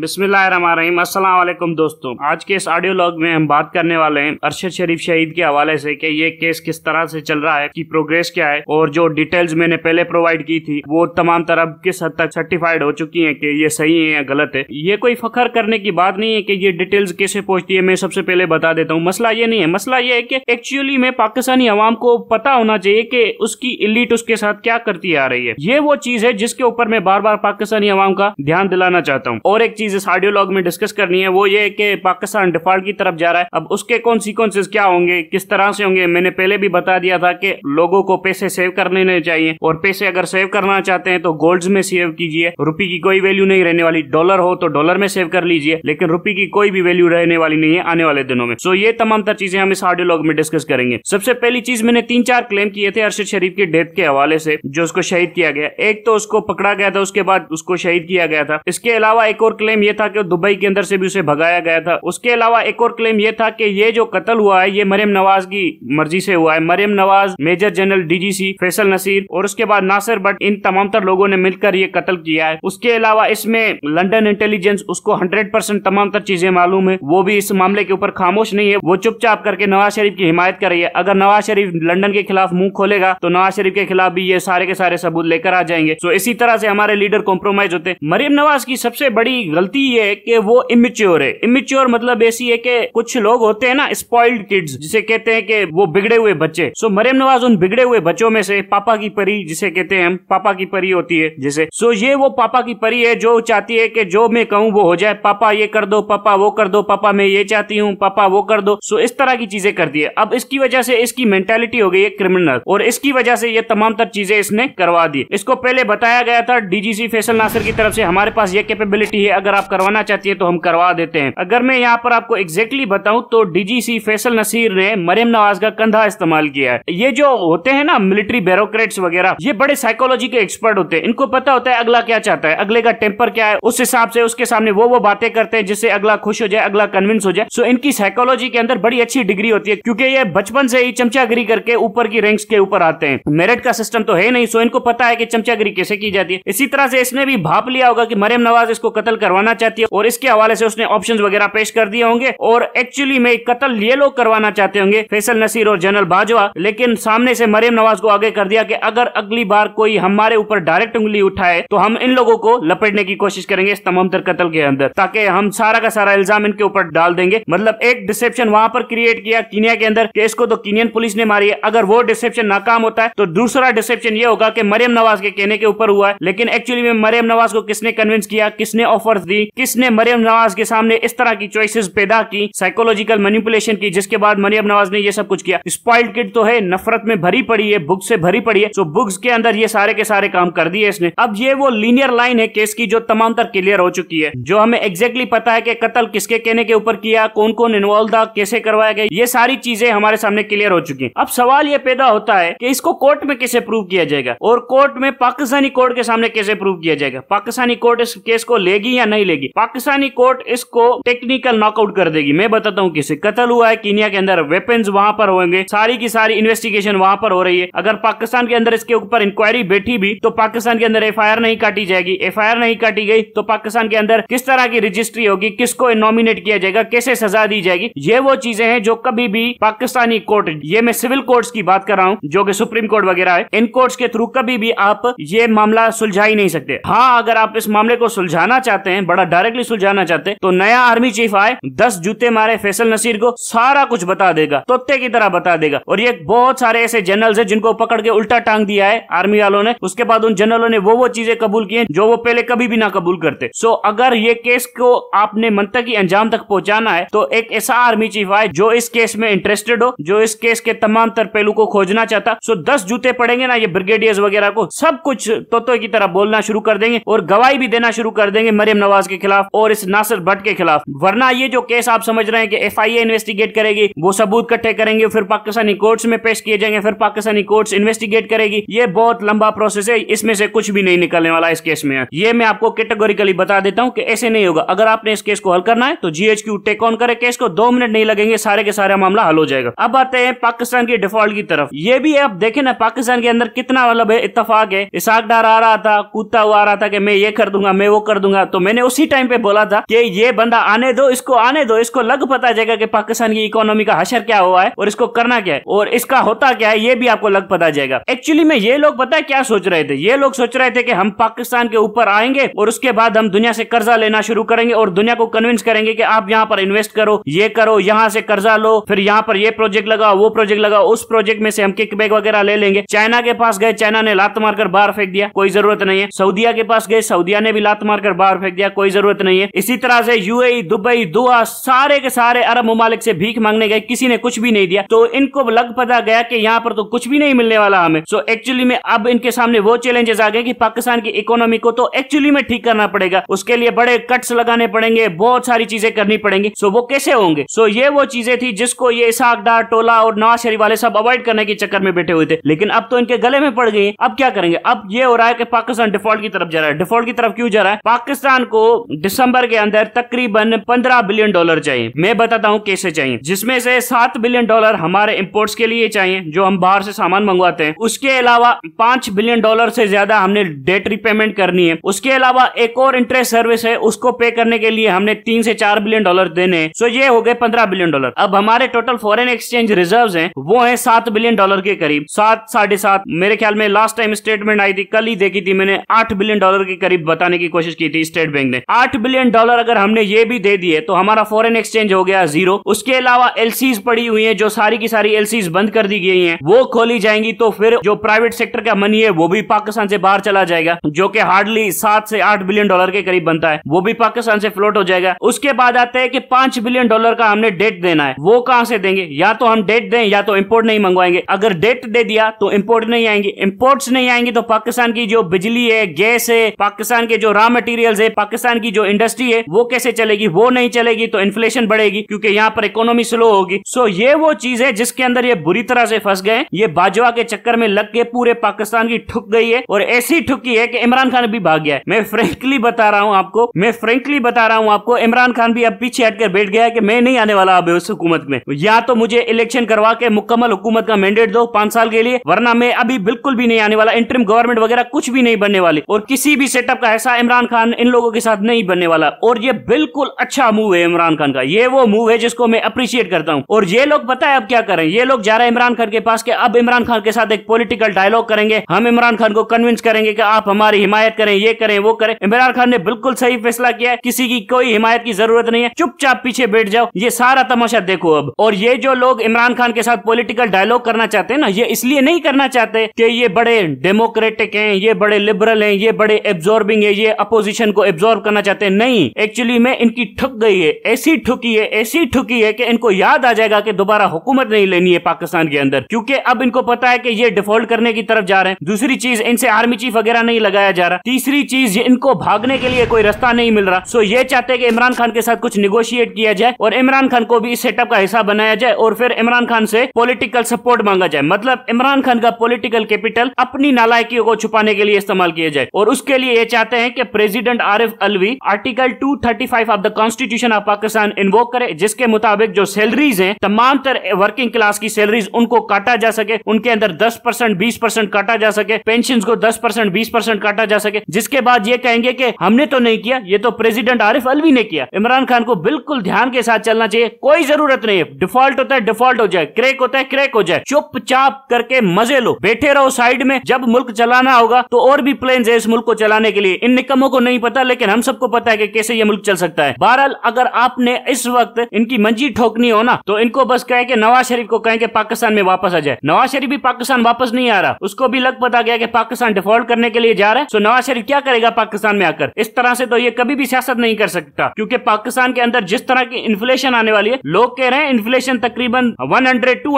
बिस्मिल्लाम असलम दोस्तों आज के इस ऑडियो लॉग में हम बात करने वाले हैं अरशद शरीफ शहीद के हवाले से कि ये केस किस तरह से चल रहा है कि प्रोग्रेस क्या है और जो डिटेल्स मैंने पहले प्रोवाइड की थी वो तमाम तरफ किस हद तक सर्टिफाइड हो चुकी है कि ये सही है या गलत है ये कोई फखर करने की बात नहीं है कि ये डिटेल्स कैसे पहुंचती है मैं सबसे पहले बता देता हूँ मसला ये नहीं है मसला ये है कि एक्चुअली में पाकिस्तानी आवाम को पता होना चाहिए कि उसकी इलीट उसके साथ क्या करती आ रही है ये वो चीज है जिसके ऊपर मैं बार बार पाकिस्तानी आवाम का ध्यान दिलाना चाहता हूँ और एक चीज चीज इस लॉग में डिस्कस करनी है वो ये कि पाकिस्तान डिफॉल्ट की तरफ जा रहा है अब उसके कॉन्सिक्वेंसेज क्या होंगे किस तरह से होंगे मैंने पहले भी बता दिया था कि लोगों को पैसे सेव करने चाहिए और पैसे अगर सेव करना चाहते हैं तो गोल्ड में सेव कीजिए रुपये की कोई वैल्यू नहीं रहने वाली डॉलर हो तो डॉलर में सेव कर लीजिए लेकिन रुपये की कोई भी वैल्यू रहने वाली नहीं है आने वाले दिनों में सो ये तमाम तर चीजें हम इस ऑडियोलॉग में डिस्कस करेंगे सबसे पहली चीज मैंने तीन चार क्लेम किए थे अरशद शरीफ की डेथ के हवाले से जो उसको शहीद किया गया एक तो उसको पकड़ा गया था उसके बाद उसको शहीद किया गया था इसके अलावा एक और क्लेम क्लेम यह था कि दुबई के अंदर से भी उसे भगाया गया था उसके अलावा एक और क्लेम यह था कि ये जो कत्ल हुआ है ये मरियम नवाज की मर्जी से हुआ है Maryam Nawaz major general DGC Faisal Naseer और उसके बाद नासिर भट्ट इन तमाम तर लोगों ने मिलकर ये कत्ल किया है उसके अलावा इसमें लंडन इंटेलिजेंस उसको हंड्रेड परसेंट तमाम तर चीजें मालूम है वो भी इस मामले के ऊपर खामोश नहीं है वो चुपचाप करके नवाज शरीफ की हिमायत कर रही है अगर नवाज शरीफ लंडन के खिलाफ मुंह खोलेगा तो नवाज शरीफ के खिलाफ भी ये सारे के सारे सबूत लेकर आ जाएंगे तो इसी तरह से हमारे लीडर कॉम्प्रोमाइज होते मरियम नवाज की सबसे बड़ी गलती गलती ये है कि वो इमेच्योर है इमेच्योर मतलब ऐसी है कि कुछ लोग होते हैं ना स्पॉइल्ड किड्स जिसे कहते हैं कि वो बिगड़े हुए बच्चे सो मरियम नवाज उन बिगड़े हुए बच्चों में से पापा की परी जिसे कहते हैं हम पापा की परी होती है जिसे सो ये वो पापा की परी है जो चाहती है कि जो मैं कहूँ वो हो जाए पापा ये कर दो पापा वो कर दो पापा मैं ये चाहती हूँ पापा वो कर दो सो इस तरह की चीजें करती है अब इसकी वजह से इसकी मेंटेलिटी हो गई है क्रिमिनल और इसकी वजह से ये तमाम तर चीजें इसने करवा दी इसको पहले बताया गया था डीजीसी फैसल नासिर की तरफ से हमारे पास ये कैपेबिलिटी है अगर आप करवाना चाहती है तो हम करवा देते हैं अगर मैं यहाँ पर आपको एग्जैक्टली बताऊँ तो डीजीसी फैसल नसीर ने मरियम नवाज का कंधा इस्तेमाल किया है ये जो होते हैं ना मिलिट्री ब्यूरोक्रेट्स वगैरह ये बड़े साइकोलॉजी के एक्सपर्ट होते हैं इनको पता होता है अगला क्या चाहता है अगले का टेम्पर क्या है उस हिसाब से उसके सामने वो वो बातें करते हैं जिससे अगला खुश हो जाए अगला कन्विंस हो जाए सो इनकी साइकोलॉजी के अंदर बड़ी अच्छी डिग्री होती है क्योंकि ये बचपन से ही चमचागिरी करके ऊपर की रैंक्स के ऊपर आते हैं मेरिट का सिस्टम तो है नहीं सो इनको पता है कि चमचागिरी कैसे की जाती है इसी तरह से इसने भी भाप लिया होगा कि मरियम नवाज इसको कत्ल करवाना करवाना चाहती है और इसके हवाले से उसने ऑप्शंस वगैरह पेश कर दिए होंगे और एक्चुअली में कत्ल ये लोग करवाना चाहते होंगे फैसल नसीर और जनरल बाजवा लेकिन सामने से मरियम नवाज को आगे कर दिया कि अगर अगली बार कोई हमारे ऊपर डायरेक्ट उंगली उठाए तो हम इन लोगों को लपेटने की कोशिश करेंगे इस तमाम तर कत्ल के अंदर ताकि हम सारा का सारा इल्जाम इनके ऊपर डाल देंगे मतलब एक डिसेप्शन वहां पर क्रिएट किया कीनिया के अंदर कि इसको तो कीनियन पुलिस ने मारी है अगर वो डिसेप्शन नाकाम होता है तो दूसरा डिसेप्शन ये होगा कि मरियम नवाज के कहने के ऊपर हुआ है लेकिन एक्चुअली में मरियम नवाज को किसने कन्विंस किया किसने ऑफर दी हुई किसने मरियम नवाज के सामने इस तरह की चॉइसेस पैदा की साइकोलॉजिकल मैनिपुलेशन की जिसके बाद मरियम नवाज ने ये सब कुछ किया स्पॉइल्ड किड तो है नफरत में भरी पड़ी है बुक से भरी पड़ी है तो बुक्स के अंदर ये सारे के सारे काम कर दिए इसने अब ये वो लीनियर लाइन है केस की जो तमाम तर क्लियर हो चुकी है जो हमें एग्जैक्टली पता है कि कत्ल किसके कहने के ऊपर किया कौन कौन इन्वॉल्व था कैसे करवाया गया ये सारी चीजें हमारे सामने क्लियर हो चुकी है अब सवाल ये पैदा होता है की इसको कोर्ट में कैसे प्रूव किया जाएगा और कोर्ट में पाकिस्तानी कोर्ट के सामने कैसे प्रूव किया जाएगा पाकिस्तानी कोर्ट इस केस को लेगी या नहीं मिलेगी पाकिस्तानी कोर्ट इसको टेक्निकल नॉकआउट कर देगी मैं बताता हूँ किसे कतल हुआ है कीनिया के अंदर वेपन वहाँ पर होंगे सारी की सारी इन्वेस्टिगेशन वहाँ पर हो रही है अगर पाकिस्तान के अंदर इसके ऊपर इंक्वायरी बैठी भी तो पाकिस्तान के अंदर एफ नहीं काटी जाएगी एफ नहीं काटी गई तो पाकिस्तान के अंदर किस तरह की रजिस्ट्री होगी किसको नॉमिनेट किया जाएगा कैसे सजा दी जाएगी ये वो चीजें हैं जो कभी भी पाकिस्तानी कोर्ट ये मैं सिविल कोर्ट्स की बात कर रहा हूँ जो कि सुप्रीम कोर्ट वगैरह है इन कोर्ट्स के थ्रू कभी भी आप ये मामला सुलझा ही नहीं सकते हाँ अगर आप इस मामले को सुलझाना चाहते हैं झगड़ा डायरेक्टली सुलझाना चाहते तो नया आर्मी चीफ आए दस जूते मारे फैसल नसीर को सारा कुछ बता देगा तोते की तरह बता देगा और ये बहुत सारे ऐसे जनरल है जिनको पकड़ के उल्टा टांग दिया है आर्मी वालों ने उसके बाद उन जनरलों ने वो वो चीजें कबूल की जो वो पहले कभी भी ना कबूल करते सो अगर ये केस को आपने मंतकी अंजाम तक पहुंचाना है तो एक ऐसा आर्मी चीफ आए जो इस केस में इंटरेस्टेड हो जो इस केस के तमाम तर पहलू को खोजना चाहता सो दस जूते पड़ेंगे ना ये ब्रिगेडियर्स वगैरह को सब कुछ तोते की तरह बोलना शुरू कर देंगे और गवाही भी देना शुरू कर देंगे मरियम नवाज नवाज के खिलाफ और इस नासिर भट्ट के खिलाफ वरना ये जो केस आप समझ रहे हैं कि एफ आई ए इन्वेस्टिगेट करेगी वो सबूत इकट्ठे करेंगे फिर पाकिस्तानी कोर्ट्स में पेश किए जाएंगे फिर पाकिस्तानी कोर्ट्स इन्वेस्टिगेट करेगी ये बहुत लंबा प्रोसेस है इसमें से कुछ भी नहीं निकलने वाला इस केस में ये मैं आपको कैटेगोरिकली बता देता हूँ कि ऐसे नहीं होगा अगर आपने इस केस को हल करना है तो जीएचक्यू टेक ऑन करे केस को दो मिनट नहीं लगेंगे सारे के सारे मामला हल हो जाएगा अब आते हैं पाकिस्तान के डिफॉल्ट की तरफ ये भी आप देखे ना पाकिस्तान के अंदर कितना मतलब इतफाक है इसाक डार आ रहा था कूदता हुआ आ रहा था कि मैं ये कर दूंगा मैं वो कर दूंगा तो मैंने उसी टाइम पे बोला था कि ये बंदा आने दो इसको आने दो इसको लग पता जाएगा कि पाकिस्तान की इकोनॉमी का हशर क्या हुआ है और इसको करना क्या है और इसका होता क्या है ये भी आपको लग पता जाएगा एक्चुअली में ये लोग पता है क्या सोच रहे थे ये लोग सोच रहे थे कि हम पाकिस्तान के ऊपर आएंगे और उसके बाद हम दुनिया से कर्जा लेना शुरू करेंगे और दुनिया को कन्विंस करेंगे कि आप यहाँ पर इन्वेस्ट करो ये करो यहाँ से कर्जा लो फिर यहाँ पर ये प्रोजेक्ट लगाओ वो प्रोजेक्ट लगाओ उस प्रोजेक्ट में से हम किक बैग वगैरह ले लेंगे चाइना के पास गए चाइना ने लात मारकर बाहर फेंक दिया कोई जरूरत नहीं है सऊदिया के पास गए सऊदिया ने भी लात मारकर बाहर फेंक दिया कोई जरूरत नहीं है इसी तरह से यूएई दुबई दुआ सारे के सारे अरब ममालिक से भीख मांगने गए किसी ने कुछ भी नहीं दिया तो इनको लग पता गया कि यहाँ पर तो कुछ भी नहीं मिलने वाला हमें सो एक्चुअली में अब इनके सामने वो चैलेंजेस आ गए कि पाकिस्तान की इकोनॉमी को तो एक्चुअली में ठीक करना पड़ेगा उसके लिए बड़े कट्स लगाने पड़ेंगे बहुत सारी चीजें करनी पड़ेंगी सो वो कैसे होंगे सो ये वो चीजें थी जिसको ये इसाकदार टोला और नवाज शरीफ वाले सब अवॉइड करने के चक्कर में बैठे हुए थे लेकिन अब तो इनके गले में पड़ गई अब क्या करेंगे अब ये हो रहा है कि पाकिस्तान डिफॉल्ट की तरफ जा रहा है डिफॉल्ट की तरफ क्यों जा रहा है पाकिस्तान को दिसंबर के अंदर तकरीबन पंद्रह बिलियन डॉलर चाहिए मैं बताता हूँ कैसे चाहिए जिसमें से सात बिलियन डॉलर हमारे इम्पोर्ट के लिए चाहिए जो हम बाहर से सामान मंगवाते हैं उसके अलावा पांच बिलियन डॉलर से ज्यादा हमने डेट रिपेमेंट करनी है उसके अलावा एक और इंटरेस्ट सर्विस है उसको पे करने के लिए हमने तीन से चार बिलियन डॉलर देने सो ये हो गए पंद्रह बिलियन डॉलर अब हमारे टोटल फॉरेन एक्सचेंज रिजर्व है वो है सात बिलियन डॉलर के करीब सात साढ़े सात मेरे ख्याल में लास्ट टाइम स्टेटमेंट आई थी कल ही देखी थी मैंने आठ बिलियन डॉलर के करीब बताने की कोशिश की थी स्टेट बैंक ने में आठ बिलियन डॉलर अगर हमने ये भी दे दिए तो हमारा फॉरन एक्सचेंज हो गया जीरो उसके अलावा एलसीज पड़ी हुई है जो सारी की सारी एलसीज बंद कर दी गई है वो खोली जाएंगी तो फिर जो प्राइवेट सेक्टर का मनी है वो भी पाकिस्तान से बाहर चला जाएगा जो की हार्डली सात से आठ बिलियन डॉलर के करीब बनता है वो भी पाकिस्तान से फ्लोट हो जाएगा उसके बाद आता है की पांच बिलियन डॉलर का हमने डेट देना है वो कहां से देंगे या तो हम डेट दें या तो इम्पोर्ट नहीं मंगवाएंगे अगर डेट दे दिया तो इम्पोर्ट नहीं आएंगे इम्पोर्ट नहीं आएंगे तो पाकिस्तान की जो बिजली है गैस है पाकिस्तान के जो रॉ मटेरियल है पाकिस्तान पाकिस्तान की जो इंडस्ट्री है वो कैसे चलेगी वो नहीं चलेगी तो इन्फ्लेशन बढ़ेगी क्योंकि यहाँ पर इकोनॉमी स्लो होगी सो ये वो चीज है जिसके अंदर ये बुरी तरह से फंस गए ये बाजवा के चक्कर में लग के पूरे पाकिस्तान की ठुक गई है और ऐसी ठुकी है कि इमरान खान भी भाग गया है मैं फ्रेंकली बता रहा हूँ आपको मैं फ्रेंकली बता रहा हूँ आपको इमरान खान भी अब पीछे हटकर बैठ गया है कि मैं नहीं आने वाला अब उस हुकूमत में या तो मुझे इलेक्शन करवा के मुकम्मल हुकूमत का मैंडेट दो पांच साल के लिए वरना मैं अभी बिल्कुल भी नहीं आने वाला इंटरम गवर्नमेंट वगैरह कुछ भी नहीं बनने वाली और किसी भी सेटअप का ऐसा इमरान खान इन लोगों के साथ बाद नहीं बनने वाला और ये बिल्कुल अच्छा मूव है इमरान खान का ये वो मूव है जिसको मैं अप्रिशिएट करता हूँ और ये लोग बताए अब क्या करें ये लोग जा रहे हैं इमरान खान के पास के अब इमरान खान के साथ एक पोलिटिकल डायलॉग करेंगे हम इमरान खान को कन्विंस करेंगे की आप हमारी हिमायत करें ये करें वो करें इमरान खान ने बिल्कुल सही फैसला किया है किसी की कोई हिमायत की जरूरत नहीं है चुपचाप पीछे बैठ जाओ ये सारा तमाशा देखो अब और ये जो लोग इमरान खान के साथ पॉलिटिकल डायलॉग करना चाहते हैं ना ये इसलिए नहीं करना चाहते कि ये बड़े डेमोक्रेटिक हैं ये बड़े लिबरल हैं ये बड़े एब्जॉर्बिंग है ये अपोजिशन को एब्जॉर्ब करना चाहते हैं नहीं एक्चुअली में इनकी ठुक गई है ऐसी ठुकी है ऐसी ठुकी है कि इनको याद आ जाएगा कि दोबारा हुकूमत नहीं लेनी है पाकिस्तान के अंदर क्योंकि अब इनको पता है कि ये डिफॉल्ट करने की तरफ जा रहे हैं दूसरी चीज इनसे आर्मी चीफ वगैरह नहीं लगाया जा रहा तीसरी चीज इनको भागने के लिए कोई रास्ता नहीं मिल रहा सो ये चाहते हैं कि इमरान खान के साथ कुछ निगोशिएट किया जाए और इमरान खान को भी इस सेटअप का हिस्सा बनाया जाए और फिर इमरान खान से पोलिटिकल सपोर्ट मांगा जाए मतलब इमरान खान का पोलिटिकल कैपिटल अपनी नालायकियों को छुपाने के लिए इस्तेमाल किया जाए और उसके लिए ये चाहते हैं कि president Arif Alvi article 235 of the constitution of Pakistan invoke करे जिसके मुताबिक जो सैलरीज हैं तमाम तर वर्किंग क्लास की सैलरीज उनको काटा जा सके उनके अंदर दस परसेंट बीस परसेंट काटा जा सके पेंशन को दस परसेंट बीस परसेंट काटा जा सके जिसके बाद ये कहेंगे की हमने तो नहीं किया ये तो प्रेजिडेंट आरिफ अलवी ने किया इमरान खान को बिल्कुल ध्यान के साथ चलना चाहिए कोई जरूरत नहीं है डिफॉल्ट होता है डिफॉल्ट हो जाए क्रेक होता है क्रेक हो जाए चुपचाप करके मजे लो बैठे रहो साइड में जब मुल्क चलाना होगा तो और भी प्लेन है इस मुल्क को चलाने के लिए इन निकमों को नहीं पता लेकिन हम हम सबको पता है कि कैसे ये मुल्क चल सकता है बहरहाल अगर आपने इस वक्त इनकी मंजी ठोकनी हो ना तो इनको बस कहे कि नवाज शरीफ को कहें कि पाकिस्तान में वापस आ जाए नवाज शरीफ भी पाकिस्तान वापस नहीं आ रहा उसको भी लग पता गया कि पाकिस्तान डिफॉल्ट करने के लिए जा रहा है तो नवाज शरीफ क्या करेगा पाकिस्तान में आकर इस तरह से तो ये कभी भी सियासत नहीं कर सकता क्योंकि पाकिस्तान के अंदर जिस तरह की इन्फ्लेशन आने वाली है लोग कह रहे हैं इन्फ्लेशन तकरीबन वन हंड्रेड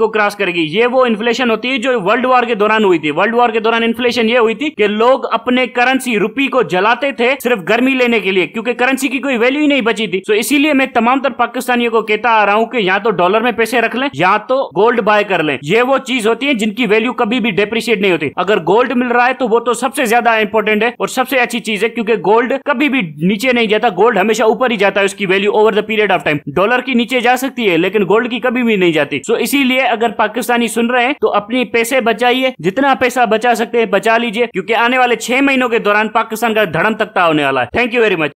को क्रॉस करेगी ये वो इन्फ्लेशन होती है जो वर्ल्ड वॉर के दौरान हुई थी वर्ल्ड वॉर के दौरान इन्फ्लेशन ये हुई थी कि लोग अपने करेंसी रुपी को जलाते थे सिर्फ सिर्फ गर्मी लेने के लिए क्योंकि करेंसी की कोई वैल्यू ही नहीं बची थी तो इसीलिए मैं तमाम तर पाकिस्तानियों को कहता आ रहा हूँ की या तो डॉलर में पैसे रख लें या तो गोल्ड बाय कर लें ये वो चीज होती है जिनकी वैल्यू कभी भी डेप्रिशिएट नहीं होती अगर गोल्ड मिल रहा है तो वो तो सबसे ज्यादा इंपॉर्टेंट है और सबसे अच्छी चीज है क्योंकि गोल्ड कभी भी नीचे नहीं जाता गोल्ड हमेशा ऊपर ही जाता है उसकी value over the period of time dollar की नीचे जा सकती है लेकिन गोल्ड की कभी भी नहीं जाती सो इसीलिए अगर पाकिस्तानी सुन रहे हैं तो अपने पैसे बचाइए जितना पैसा बचा सकते हैं बचा लीजिए क्योंकि आने वाले छह महीनों के दौरान पाकिस्तान का धड़म तकता होने होने वाला है थैंक यू वेरी मच